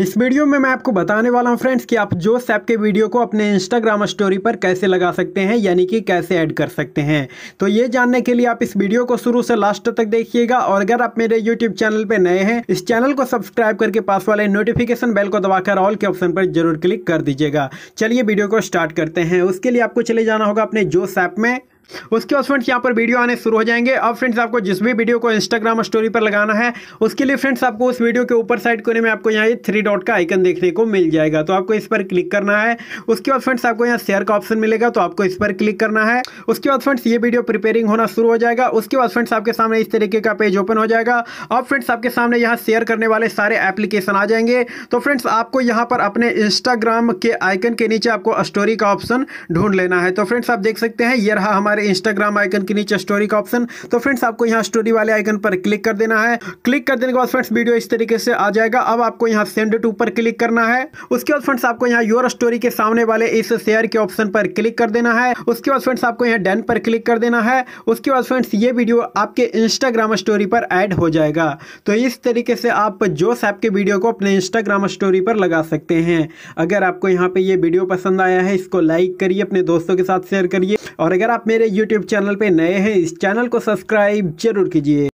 इस वीडियो में मैं आपको बताने वाला हूं फ्रेंड्स कि आप जो ऐप के वीडियो को अपने इंस्टाग्राम स्टोरी पर कैसे लगा सकते हैं यानी कि कैसे ऐड कर सकते हैं तो ये जानने के लिए आप इस वीडियो को शुरू से लास्ट तक देखिएगा और अगर आप मेरे यूट्यूब चैनल पर नए हैं इस चैनल को सब्सक्राइब करके पास वाले नोटिफिकेशन बेल को दबाकर ऑल के ऑप्शन पर जरूर क्लिक कर दीजिएगा चलिए वीडियो को स्टार्ट करते हैं उसके लिए आपको चले जाना होगा अपने जोश ऐप में उसके बाद फ्रेंड्स यहाँ पर वीडियो आने शुरू हो जाएंगे अब फ्रेंड्स आपको जिस भी वीडियो को इंस्टाग्राम स्टोरी पर लगाना है उसके लिए फ्रेंड्स आपको उस वीडियो के ऊपर साइड कोने में आपको यहाँ ये थ्री डॉट का आइकन देखने को मिल जाएगा तो आपको इस पर क्लिक करना है उसके बाद फ्रेंड्स आपको यहाँ शेयर का ऑप्शन मिलेगा तो आपको इस पर क्लिक करना है उसके बाद फ्रेंड्स ये वीडियो प्रिपेयरिंग होना शुरू हो जाएगा उसके बाद फ्रेंड्स आपके सामने इस तरीके का पेज ओपन हो जाएगा अब फ्रेंड्स आपके सामने यहाँ शेयर करने वाले सारे एप्लीकेशन आ जाएंगे तो फ्रेंड्स आपको यहाँ पर अपने इंस्टाग्राम के आइकन के नीचे आपको स्टोरी का ऑप्शन ढूंढ लेना है तो फ्रेंड्स आप देख सकते हैं ये रहा हमारे हमारे इंस्टाग्राम आइकन के नीचे स्टोरी का ऑप्शन तो फ्रेंड्स आपको यहाँ स्टोरी वाले आइकन पर क्लिक कर देना है क्लिक कर देने के बाद फ्रेंड्स वीडियो इस तरीके से आ जाएगा अब आपको यहाँ सेंड टू पर क्लिक करना है उसके बाद फ्रेंड्स आपको यहाँ योर स्टोरी के सामने वाले इस शेयर के ऑप्शन पर क्लिक कर देना है उसके बाद फ्रेंड्स आपको यहाँ डन पर क्लिक कर देना है उसके बाद फ्रेंड्स ये वीडियो आपके इंस्टाग्राम स्टोरी पर ऐड हो जाएगा तो इस तरीके से आप जो सैप के वीडियो को अपने इंस्टाग्राम स्टोरी पर लगा सकते हैं अगर आपको यहाँ पे ये वीडियो पसंद आया है इसको लाइक करिए अपने दोस्तों के साथ शेयर करिए और अगर आप मेरे यूट्यूब चैनल पर नए हैं इस चैनल को सब्सक्राइब जरूर कीजिए